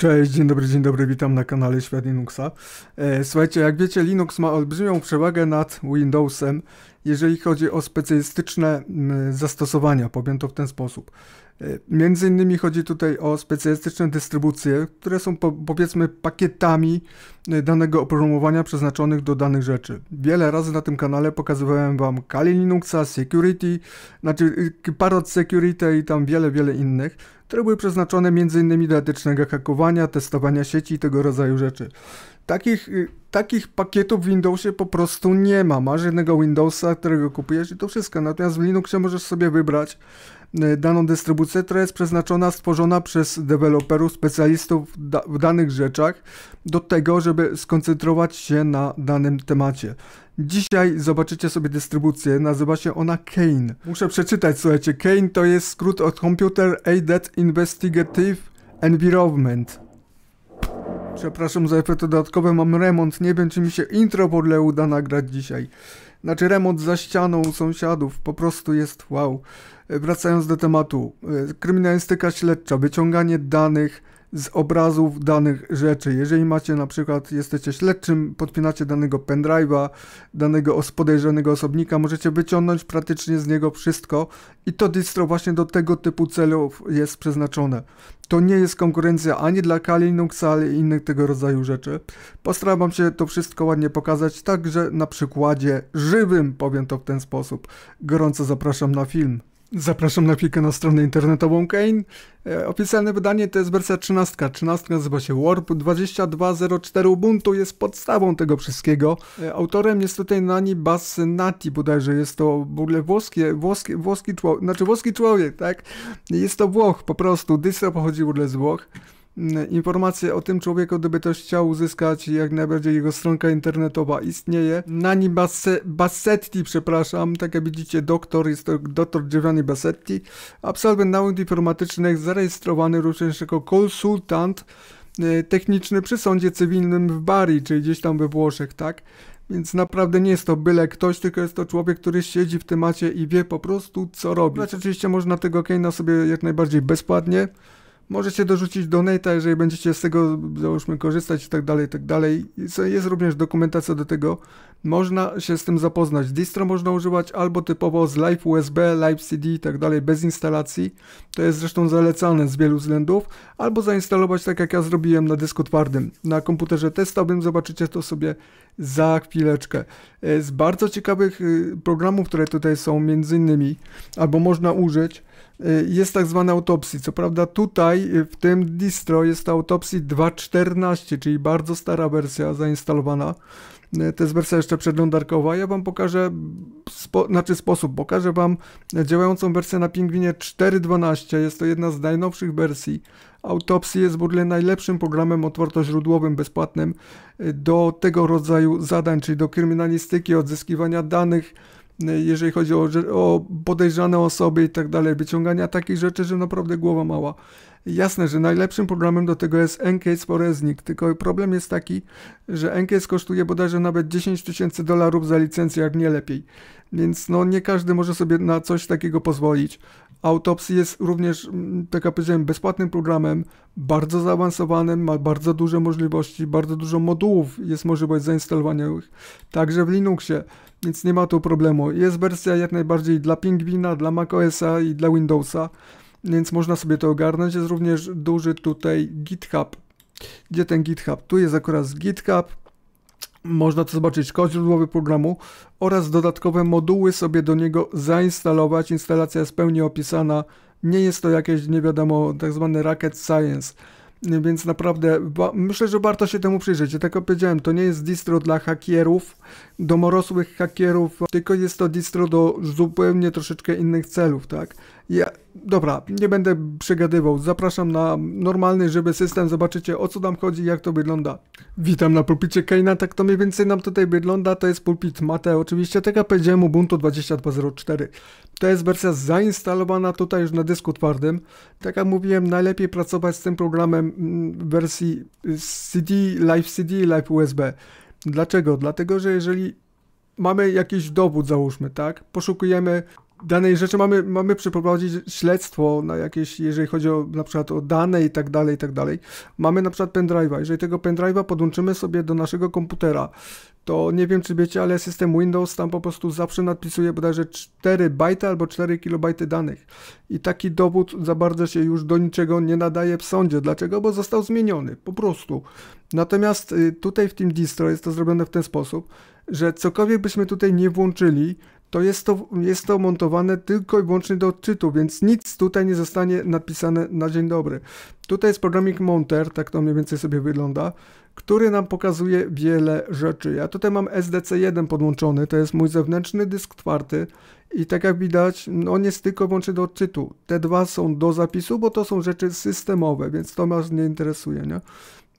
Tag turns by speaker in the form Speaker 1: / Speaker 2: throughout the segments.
Speaker 1: Cześć, dzień dobry, dzień dobry, witam na kanale Świat Linuxa. E, słuchajcie, jak wiecie, Linux ma olbrzymią przewagę nad Windowsem, jeżeli chodzi o specjalistyczne zastosowania, powiem to w ten sposób. E, między innymi chodzi tutaj o specjalistyczne dystrybucje, które są po, powiedzmy pakietami e, danego oprogramowania przeznaczonych do danych rzeczy. Wiele razy na tym kanale pokazywałem Wam Kali Linuxa, Security, znaczy y, Parrot Security i tam wiele, wiele innych które były przeznaczone m.in. do etycznego hakowania, testowania sieci i tego rodzaju rzeczy. Takich, y, takich pakietów w Windowsie po prostu nie ma. Masz jednego Windowsa, którego kupujesz i to wszystko. Natomiast w Linuxie możesz sobie wybrać E, daną dystrybucję, która jest przeznaczona, stworzona przez deweloperów, specjalistów w danych rzeczach do tego, żeby skoncentrować się na danym temacie. Dzisiaj zobaczycie sobie dystrybucję, nazywa się ona Kane. Muszę przeczytać, słuchajcie, Kane to jest skrót od Computer Aided Investigative Environment. Przepraszam za efekty dodatkowe, mam remont, nie wiem czy mi się intro w ogóle uda nagrać dzisiaj. Znaczy remont za ścianą sąsiadów, po prostu jest wow. E, wracając do tematu, e, kryminalistyka śledcza, wyciąganie danych, z obrazów danych rzeczy. Jeżeli macie na przykład, jesteście śledczym, podpinacie danego pendrive'a, danego podejrzanego osobnika, możecie wyciągnąć praktycznie z niego wszystko i to distro właśnie do tego typu celów jest przeznaczone. To nie jest konkurencja ani dla Kali Linuxa, ale innych tego rodzaju rzeczy. Postaram się to wszystko ładnie pokazać, także na przykładzie żywym, powiem to w ten sposób. Gorąco zapraszam na film. Zapraszam na chwilkę na stronę internetową Kane. E, oficjalne wydanie to jest wersja 13. 13 nazywa się Warp 2204 Ubuntu, jest podstawą tego wszystkiego. E, autorem jest tutaj Nani Bassenati, bodajże jest to w ogóle włoskie, włoski, włoski człowiek, znaczy włoski człowiek, tak? Jest to Włoch po prostu, dystro pochodzi w ogóle z Włoch. Mm, informacje o tym człowieku, gdyby ktoś chciał uzyskać, jak najbardziej jego stronka internetowa istnieje. Nani Basse, Bassetti, przepraszam, tak jak widzicie, doktor, jest to dr Giovanni Bassetti, absolwent nauk informatycznych, zarejestrowany również jako konsultant e, techniczny przy sądzie cywilnym w Bari, czyli gdzieś tam we Włoszech, tak? Więc naprawdę nie jest to byle ktoś, tylko jest to człowiek, który siedzi w temacie i wie po prostu co robi. Oczywiście można tego Keina sobie jak najbardziej bezpłatnie. Możecie dorzucić donata, jeżeli będziecie z tego, załóżmy, korzystać i tak dalej, i tak dalej. Jest również dokumentacja do tego. Można się z tym zapoznać. Distro można używać albo typowo z Live USB, Live CD i tak dalej, bez instalacji. To jest zresztą zalecane z wielu względów. Albo zainstalować tak, jak ja zrobiłem na dysku twardym. Na komputerze testowym zobaczycie to sobie za chwileczkę. E, z bardzo ciekawych y, programów, które tutaj są między innymi, albo można użyć, e, jest tak zwana autopsji. Co prawda tutaj y, w tym distro jest autopsji 2.14, czyli bardzo stara wersja zainstalowana. E, to jest wersja jeszcze przeglądarkowa. Ja Wam pokażę, spo, znaczy sposób, pokażę Wam działającą wersję na Pingwinie 4.12. Jest to jedna z najnowszych wersji Autopsy jest w ogóle najlepszym programem otwartoźródłowym, bezpłatnym y, do tego rodzaju zadań, czyli do kryminalistyki, odzyskiwania danych, y, jeżeli chodzi o, o podejrzane osoby i tak dalej, wyciągania takich rzeczy, że naprawdę głowa mała. Jasne, że najlepszym programem do tego jest Encase Forensik, tylko problem jest taki, że Encase kosztuje bodajże nawet 10 tysięcy dolarów za licencję, jak nie lepiej. Więc no nie każdy może sobie na coś takiego pozwolić. Autopsy jest również, mm, tak jak powiedziałem, bezpłatnym programem, bardzo zaawansowanym, ma bardzo duże możliwości, bardzo dużo modułów jest możliwość zainstalowania ich, także w Linuxie, więc nie ma tu problemu. Jest wersja jak najbardziej dla Pingwina, dla macOSa i dla Windowsa, więc można sobie to ogarnąć. Jest również duży tutaj GitHub. Gdzie ten GitHub? Tu jest akurat GitHub, można to zobaczyć kod źródłowy programu oraz dodatkowe moduły sobie do niego zainstalować. Instalacja jest pełnie opisana. Nie jest to jakieś, nie wiadomo, tak zwane rocket science. Więc naprawdę myślę, że warto się temu przyjrzeć. Ja tak jak powiedziałem, to nie jest distro dla hakierów, domorosłych hakierów, tylko jest to distro do zupełnie troszeczkę innych celów, tak? Ja, dobra, nie będę przegadywał. Zapraszam na normalny, żeby system. Zobaczycie o co tam chodzi, jak to wygląda. Witam na pulpicie Keina. Tak to mniej więcej nam tutaj wygląda. To jest pulpit Mate. Oczywiście TKP GM Ubuntu 2204. To jest wersja zainstalowana tutaj już na dysku twardym. Tak jak mówiłem, najlepiej pracować z tym programem w mm, wersji y, CD, Live CD, Live USB. Dlaczego? Dlatego, że jeżeli mamy jakiś dowód, załóżmy, tak? Poszukujemy danej rzeczy mamy, mamy przeprowadzić śledztwo na jakieś, jeżeli chodzi o na przykład o dane i tak dalej, i tak dalej. Mamy na przykład pendrive'a. Jeżeli tego pendrive'a podłączymy sobie do naszego komputera, to nie wiem czy wiecie, ale system Windows tam po prostu zawsze nadpisuje bodajże 4 bajty albo 4 kilobajty danych. I taki dowód za bardzo się już do niczego nie nadaje w sądzie. Dlaczego? Bo został zmieniony, po prostu. Natomiast y, tutaj w tym distro jest to zrobione w ten sposób, że cokolwiek byśmy tutaj nie włączyli, to jest to, jest to montowane tylko i wyłącznie do odczytu, więc nic tutaj nie zostanie napisane na dzień dobry. Tutaj jest programik Monter, tak to mniej więcej sobie wygląda, który nam pokazuje wiele rzeczy. Ja tutaj mam SDC1 podłączony, to jest mój zewnętrzny dysk twardy i tak jak widać, no, on jest tylko wyłącznie do odczytu. Te dwa są do zapisu, bo to są rzeczy systemowe, więc to nas nie interesuje, nie?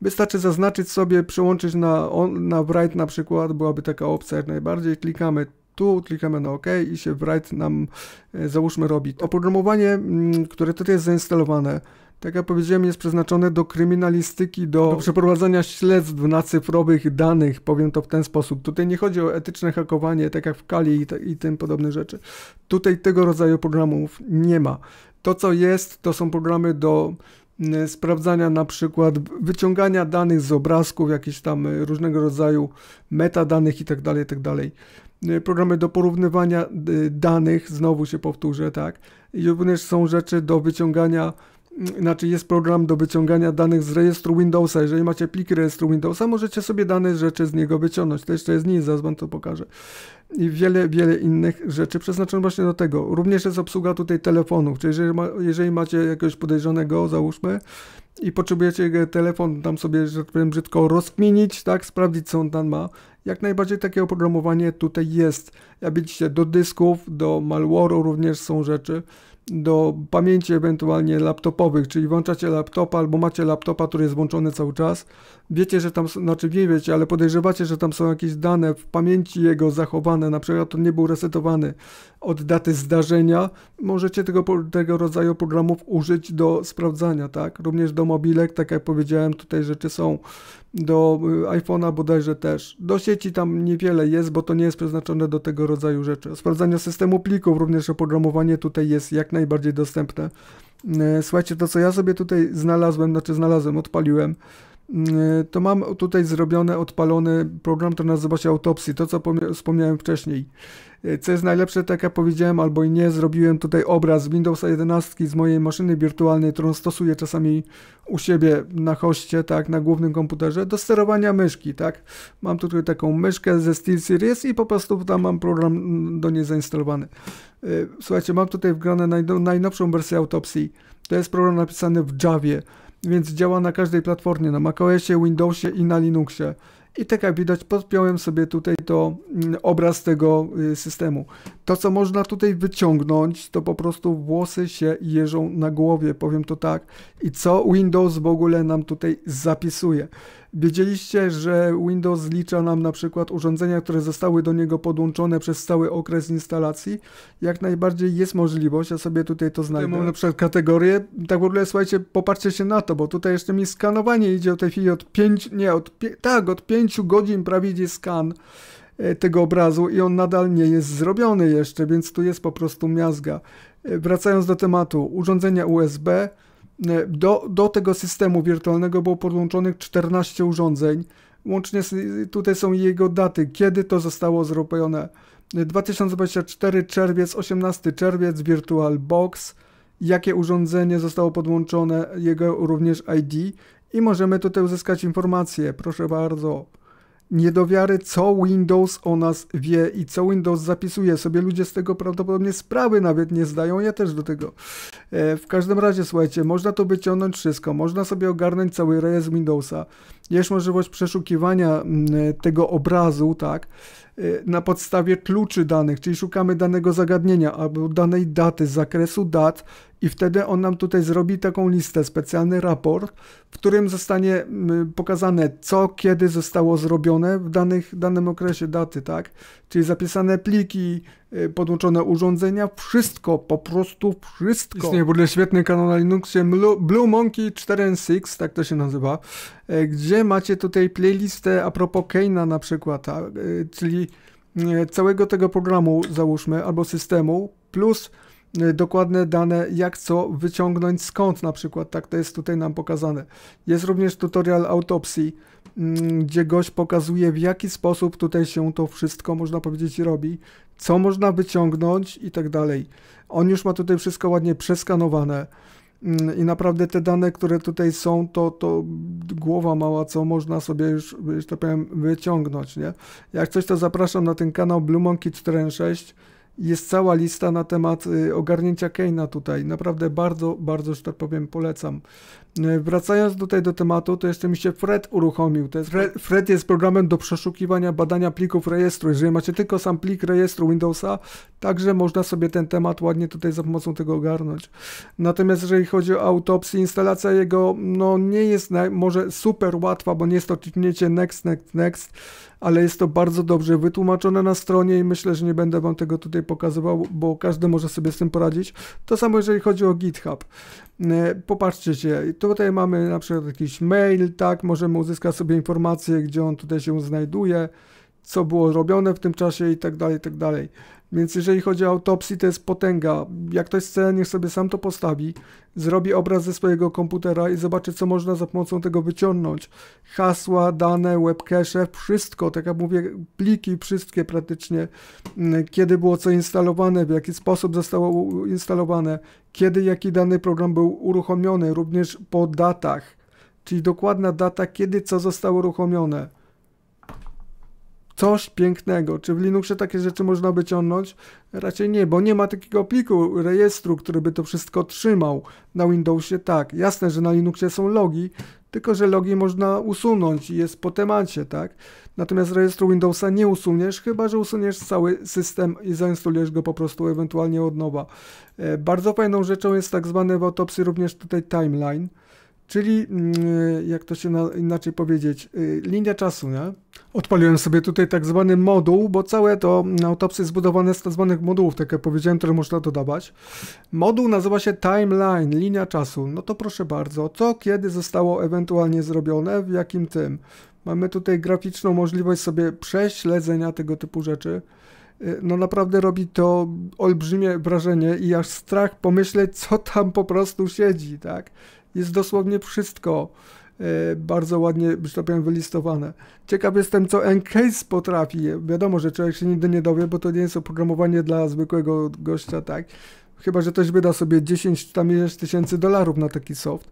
Speaker 1: Wystarczy zaznaczyć sobie, przełączyć na, on, na write na przykład, byłaby taka opcja jak najbardziej, klikamy tu, klikamy na OK i się write nam, e, załóżmy, robi. Oprogramowanie, mm, które tutaj jest zainstalowane, tak jak powiedziałem, jest przeznaczone do kryminalistyki, do, do przeprowadzania śledztw na cyfrowych danych, powiem to w ten sposób. Tutaj nie chodzi o etyczne hakowanie, tak jak w Kali i, te, i tym podobne rzeczy. Tutaj tego rodzaju programów nie ma. To, co jest, to są programy do Y, sprawdzania na przykład wyciągania danych z obrazków, jakichś tam y, różnego rodzaju metadanych itd., tak itd. Tak y, programy do porównywania danych, znowu się powtórzę, tak? I również są rzeczy do wyciągania znaczy jest program do wyciągania danych z rejestru Windowsa. Jeżeli macie pliki rejestru Windowsa, możecie sobie dane rzeczy z niego wyciągnąć. To jeszcze jest nic, zaraz wam to pokażę. I wiele, wiele innych rzeczy przeznaczonych właśnie do tego. Również jest obsługa tutaj telefonów, czyli jeżeli, ma, jeżeli macie jakiegoś podejrzanego, załóżmy, i potrzebujecie telefon tam sobie, że tak powiem brzydko, rozkminić, tak, sprawdzić co on tam ma, jak najbardziej takie oprogramowanie tutaj jest. Jak widzicie, do dysków, do malware'u również są rzeczy, do pamięci ewentualnie laptopowych, czyli włączacie laptopa albo macie laptopa, który jest włączony cały czas. Wiecie, że tam, znaczy nie wiecie, ale podejrzewacie, że tam są jakieś dane w pamięci jego zachowane, na przykład on nie był resetowany od daty zdarzenia. Możecie tego, tego rodzaju programów użyć do sprawdzania, tak? Również do mobilek, tak jak powiedziałem, tutaj rzeczy są do y, iPhone'a bodajże też. Do sieci tam niewiele jest, bo to nie jest przeznaczone do tego rodzaju rzeczy. Sprawdzania systemu plików, również oprogramowanie tutaj jest jak najbardziej dostępne. E, słuchajcie, to co ja sobie tutaj znalazłem, znaczy znalazłem, odpaliłem, Y, to mam tutaj zrobione, odpalony program, to nazywa się Autopsy, to co wspomniałem wcześniej. Y, co jest najlepsze, tak jak powiedziałem, albo i nie, zrobiłem tutaj obraz Windowsa 11 z mojej maszyny wirtualnej, którą stosuję czasami u siebie na hoście, tak, na głównym komputerze, do sterowania myszki, tak. Mam tutaj taką myszkę ze SteelSeries i po prostu tam mam program mm, do niej zainstalowany. Y, słuchajcie, mam tutaj wgrane najnowszą wersję autopsji. To jest program napisany w Javie więc działa na każdej platformie, na macOSie, Windowsie i na Linuxie. I tak jak widać, podpiąłem sobie tutaj to mm, obraz tego y, systemu. To, co można tutaj wyciągnąć, to po prostu włosy się jeżą na głowie, powiem to tak. I co Windows w ogóle nam tutaj zapisuje. Wiedzieliście, że Windows licza nam na przykład urządzenia, które zostały do niego podłączone przez cały okres instalacji? Jak najbardziej jest możliwość, ja sobie tutaj to znajdę. Tutaj mam na przykład kategorię, tak w ogóle słuchajcie, popatrzcie się na to, bo tutaj jeszcze mi skanowanie idzie o tej chwili od 5, nie, od tak, od 5 godzin prawie idzie skan e, tego obrazu i on nadal nie jest zrobiony jeszcze, więc tu jest po prostu miazga. E, wracając do tematu, urządzenia USB, E, do, do tego systemu wirtualnego było podłączonych 14 urządzeń. Łącznie tutaj są jego daty, kiedy to zostało zrobione. 2024 czerwiec, 18 czerwiec, VirtualBox, jakie urządzenie zostało podłączone, jego również ID i możemy tutaj uzyskać informacje. Proszę bardzo. Niedowiary, co Windows o nas wie i co Windows zapisuje. Sobie ludzie z tego prawdopodobnie sprawy nawet nie zdają, ja też do tego. E, w każdym razie, słuchajcie, można to wyciągnąć wszystko, można sobie ogarnąć cały rejestr Windowsa. Jest możliwość przeszukiwania m, mm, e, tego obrazu, tak, e, na podstawie kluczy danych, czyli szukamy danego zagadnienia albo danej daty, z zakresu dat i wtedy on nam tutaj zrobi taką listę, specjalny raport, w którym zostanie pokazane, co kiedy zostało zrobione w danych, danym okresie daty, tak? Czyli zapisane pliki, y, podłączone urządzenia, wszystko, po prostu wszystko. Istnieje w ogóle świetny kanał na Linuxie Blue, Blue Monkey 4.6, tak to się nazywa, e, gdzie macie tutaj playlistę a propos Keina na przykład, tak? E, czyli e, całego tego programu, załóżmy, albo systemu, plus Y, dokładne dane, jak co wyciągnąć, skąd na przykład, tak to jest tutaj nam pokazane. Jest również tutorial autopsji, mm, gdzie gość pokazuje, w jaki sposób tutaj się to wszystko, można powiedzieć, robi, co można wyciągnąć i tak dalej. On już ma tutaj wszystko ładnie przeskanowane mm, i naprawdę te dane, które tutaj są, to, to głowa mała, co można sobie już, że tak powiem, wyciągnąć, nie? Jak coś, to zapraszam na ten kanał Blue Monkey 46, jest cała lista na temat y, ogarnięcia Keina tutaj. Naprawdę bardzo, bardzo, że tak powiem, polecam. Y, wracając tutaj do tematu, to jeszcze mi się Fred uruchomił. Jest Fred, Fred, jest programem do przeszukiwania, badania plików rejestru. Jeżeli macie tylko sam plik rejestru Windowsa, także można sobie ten temat ładnie tutaj za pomocą tego ogarnąć. Natomiast jeżeli chodzi o autopsję, instalacja jego no nie jest może super łatwa, bo nie jest to kliknięcie next, next, next ale jest to bardzo dobrze wytłumaczone na stronie i myślę, że nie będę Wam tego tutaj pokazywał, bo każdy może sobie z tym poradzić. To samo jeżeli chodzi o GitHub. E, popatrzcie się, tutaj mamy na przykład jakiś mail, tak, możemy uzyskać sobie informacje, gdzie on tutaj się znajduje, co było robione w tym czasie i tak dalej, i tak dalej. Więc jeżeli chodzi o autopsję, to jest potęga. Jak ktoś chce, niech sobie sam to postawi, zrobi obraz ze swojego komputera i zobaczy, co można za pomocą tego wyciągnąć. Hasła, dane, webcache, wszystko, tak jak mówię, pliki wszystkie praktycznie, mm, kiedy było co instalowane, w jaki sposób zostało instalowane, kiedy jaki dany program był uruchomiony, również po datach, czyli dokładna data, kiedy co zostało uruchomione coś pięknego. Czy w Linuxie takie rzeczy można wyciągnąć? Raczej nie, bo nie ma takiego pliku, rejestru, który by to wszystko trzymał. Na Windowsie tak. Jasne, że na Linuxie są logi, tylko że logi można usunąć i jest po temacie, tak? Natomiast rejestru Windowsa nie usuniesz, chyba że usuniesz cały system i zainstalujesz go po prostu ewentualnie od nowa. E, bardzo fajną rzeczą jest tak zwane w autopsji również tutaj timeline, czyli mm, e, jak to się inaczej powiedzieć, e, linia czasu, nie? Odpaliłem sobie tutaj tak zwany moduł, bo całe to autopsy zbudowane z tak zwanych modułów, tak jak powiedziałem, które można dodawać. Moduł nazywa się timeline, linia czasu. No to proszę bardzo, co kiedy zostało ewentualnie zrobione, w jakim tym. Mamy tutaj graficzną możliwość sobie prześledzenia tego typu rzeczy. Y, no naprawdę robi to olbrzymie wrażenie i aż strach pomyśleć, co tam po prostu siedzi, tak? Jest dosłownie wszystko. E, bardzo ładnie, że tak powiem, wylistowane. Ciekaw jestem, co Encase potrafi. Wiadomo, że człowiek się nigdy nie dowie, bo to nie jest oprogramowanie dla zwykłego gościa, tak? Chyba, że ktoś wyda sobie 10 czy tam 10 tysięcy dolarów na taki soft.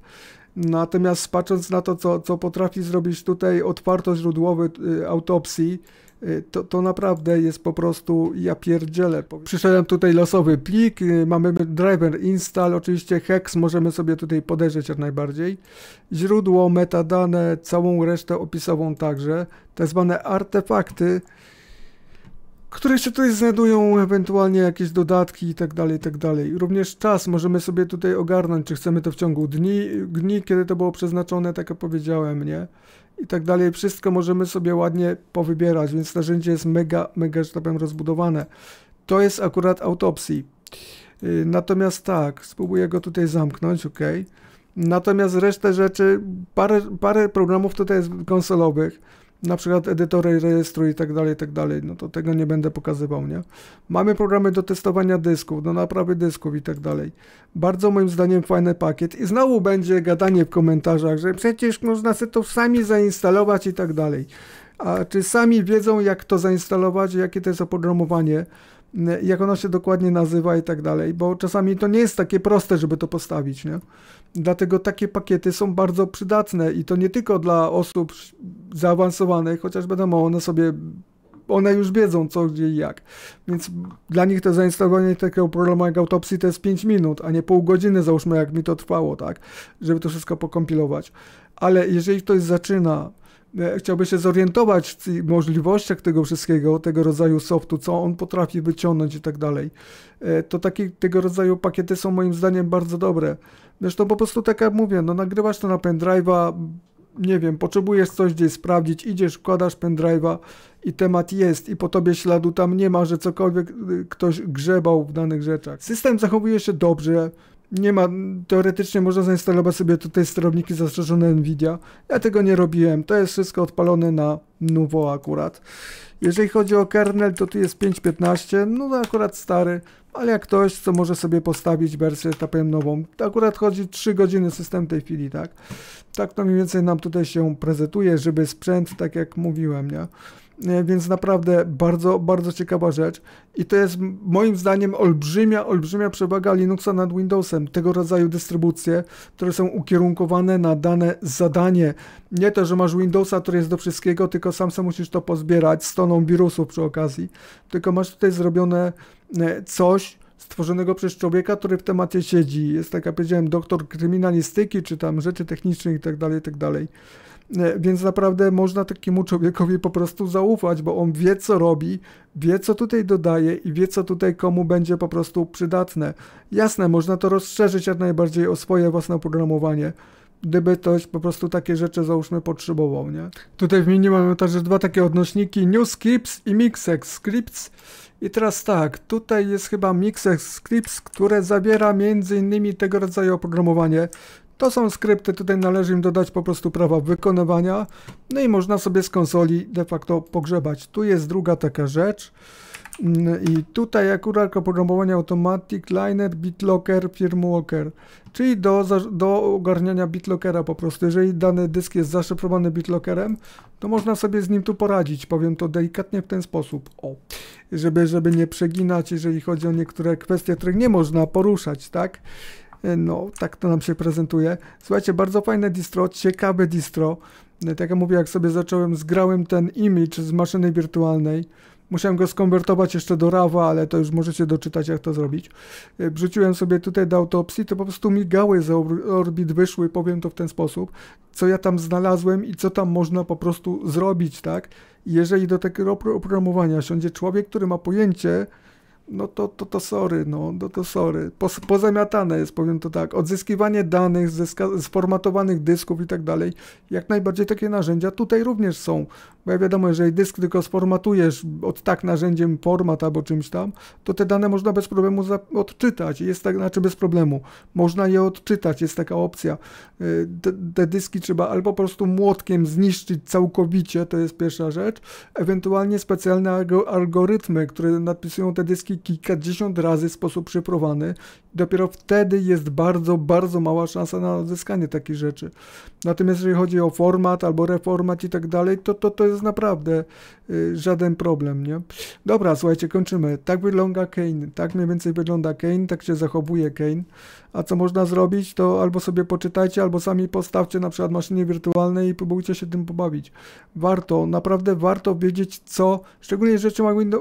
Speaker 1: Natomiast patrząc na to, co, co potrafi zrobić tutaj otwarto źródłowy y, autopsji, Y, to, to naprawdę jest po prostu ja pierdzielę. Przyszedłem tutaj losowy plik, y, mamy driver install, oczywiście hex możemy sobie tutaj podejrzeć jak najbardziej. Źródło, metadane, całą resztę opisową także, tak zwane artefakty, które się tutaj znajdują ewentualnie jakieś dodatki i tak dalej, i tak dalej. Również czas możemy sobie tutaj ogarnąć, czy chcemy to w ciągu dni, dni kiedy to było przeznaczone, tak jak powiedziałem, nie? I tak dalej. Wszystko możemy sobie ładnie powybierać, więc narzędzie jest mega, mega, że tak powiem, rozbudowane. To jest akurat autopsji. Y, natomiast tak, spróbuję go tutaj zamknąć, ok. Natomiast resztę rzeczy, parę, parę programów tutaj jest konsolowych na przykład edytory rejestru i tak dalej, i tak dalej, no to tego nie będę pokazywał, nie? Mamy programy do testowania dysków, do naprawy dysków i tak dalej. Bardzo moim zdaniem fajny pakiet i znowu będzie gadanie w komentarzach, że przecież można sobie to sami zainstalować i tak dalej. A czy sami wiedzą, jak to zainstalować, jakie to jest oprogramowanie? Y, jak ona się dokładnie nazywa i tak dalej, bo czasami to nie jest takie proste, żeby to postawić, nie? Dlatego takie pakiety są bardzo przydatne i to nie tylko dla osób zaawansowanych, chociaż wiadomo, one sobie one już wiedzą co, gdzie i jak. Więc dla nich to zainstalowanie takiego programu jak autopsji to jest 5 minut, a nie pół godziny załóżmy, jak mi to trwało, tak? Żeby to wszystko pokompilować. Ale jeżeli ktoś zaczyna E, chciałby się zorientować w możliwościach tego wszystkiego, tego rodzaju softu, co on potrafi wyciągnąć i tak dalej, e, to takie, tego rodzaju pakiety są moim zdaniem bardzo dobre. Zresztą po prostu tak jak mówię, no nagrywasz to na pendrive'a, nie wiem, potrzebujesz coś gdzieś sprawdzić, idziesz, wkładasz pendrive'a i temat jest i po tobie śladu tam nie ma, że cokolwiek y, ktoś grzebał w danych rzeczach. System zachowuje się dobrze, nie ma, teoretycznie można zainstalować sobie tutaj sterowniki zastrzeżone NVIDIA. Ja tego nie robiłem, to jest wszystko odpalone na Nuvo akurat. Jeżeli chodzi o kernel, to tu jest 5.15, no akurat stary, ale jak ktoś, co może sobie postawić wersję, tak powiem, nową. To akurat chodzi 3 godziny system tej chwili, tak? Tak to mniej więcej nam tutaj się prezentuje, żeby sprzęt, tak jak mówiłem, nie? E, więc naprawdę bardzo, bardzo ciekawa rzecz. I to jest moim zdaniem olbrzymia, olbrzymia przewaga Linuxa nad Windowsem. Tego rodzaju dystrybucje, które są ukierunkowane na dane zadanie. Nie to, że masz Windowsa, który jest do wszystkiego, tylko sam sam musisz to pozbierać z toną wirusów przy okazji. Tylko masz tutaj zrobione e, coś, stworzonego przez człowieka, który w temacie siedzi. Jest tak, jak powiedziałem, doktor kryminalistyki, czy tam rzeczy technicznych itd., tak itd. Tak E, więc naprawdę można takiemu człowiekowi po prostu zaufać, bo on wie, co robi, wie, co tutaj dodaje i wie, co tutaj komu będzie po prostu przydatne. Jasne, można to rozszerzyć jak najbardziej o swoje własne oprogramowanie gdyby ktoś po prostu takie rzeczy załóżmy potrzebował, nie? Tutaj w mamy także dwa takie odnośniki New Scripts i Mixex Scripts i teraz tak, tutaj jest chyba Mixex Scripts, które zawiera między innymi tego rodzaju oprogramowanie, to są skrypty, tutaj należy im dodać po prostu prawa wykonywania, no i można sobie z konsoli de facto pogrzebać. Tu jest druga taka rzecz. Mm, I tutaj akurat oprogramowanie Automatic Liner, BitLocker, Firmwalker, czyli do, do ogarniania BitLockera po prostu. Jeżeli dany dysk jest zaszyfrowany BitLockerem, to można sobie z nim tu poradzić, powiem to delikatnie w ten sposób, o, żeby, żeby nie przeginać, jeżeli chodzi o niektóre kwestie, których nie można poruszać, tak? E, no, tak to nam się prezentuje. Słuchajcie, bardzo fajne distro, ciekawe distro. E, tak jak mówię, jak sobie zacząłem, zgrałem ten image z maszyny wirtualnej. Musiałem go skonwertować jeszcze do RAWa, ale to już możecie doczytać, jak to zrobić. E, wrzuciłem sobie tutaj do autopsji, to po prostu migały z orbit wyszły, powiem to w ten sposób, co ja tam znalazłem i co tam można po prostu zrobić, tak? Jeżeli do takiego oprogramowania siądzie człowiek, który ma pojęcie, no to, to, to sorry, no, to, no to sorry. Pos, pozamiatane jest, powiem to tak. Odzyskiwanie danych z sformatowanych dysków i tak dalej, jak najbardziej takie narzędzia tutaj również są bo ja wiadomo, jeżeli dysk tylko sformatujesz od tak narzędziem format albo czymś tam, to te dane można bez problemu odczytać. Jest tak, znaczy bez problemu. Można je odczytać, jest taka opcja. Y, te, te dyski trzeba albo po prostu młotkiem zniszczyć całkowicie, to jest pierwsza rzecz, ewentualnie specjalne algorytmy, które nadpisują te dyski kilkadziesiąt razy w sposób szyfrowany dopiero wtedy jest bardzo, bardzo mała szansa na odzyskanie takich rzeczy. Natomiast jeżeli chodzi o format albo reformat i tak dalej, to, to, to jest naprawdę y, żaden problem, nie? Dobra, słuchajcie, kończymy. Tak wygląda Kane, tak mniej więcej wygląda Kane, tak się zachowuje Kane. A co można zrobić, to albo sobie poczytajcie, albo sami postawcie na przykład maszynie wirtualnej i próbujcie się tym pobawić. Warto, naprawdę warto wiedzieć co, szczególnie jeżeli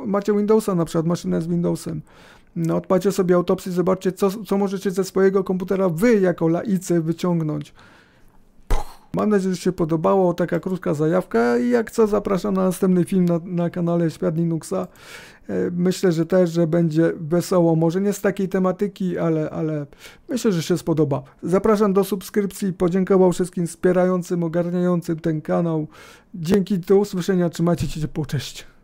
Speaker 1: macie Windowsa, na przykład maszynę z Windowsem. No, odpalcie sobie autopsję, zobaczcie, co, co możecie ze swojego komputera wy jako laicy wyciągnąć. Puch. Mam nadzieję, że się podobało, taka krótka zajawka i jak co zapraszam na następny film na, na kanale Świat Linuxa. E, myślę, że też, że będzie wesoło, może nie z takiej tematyki, ale, ale myślę, że się spodoba. Zapraszam do subskrypcji, podziękował wszystkim wspierającym, ogarniającym ten kanał. Dzięki, do usłyszenia, trzymajcie się ciepło, cześć.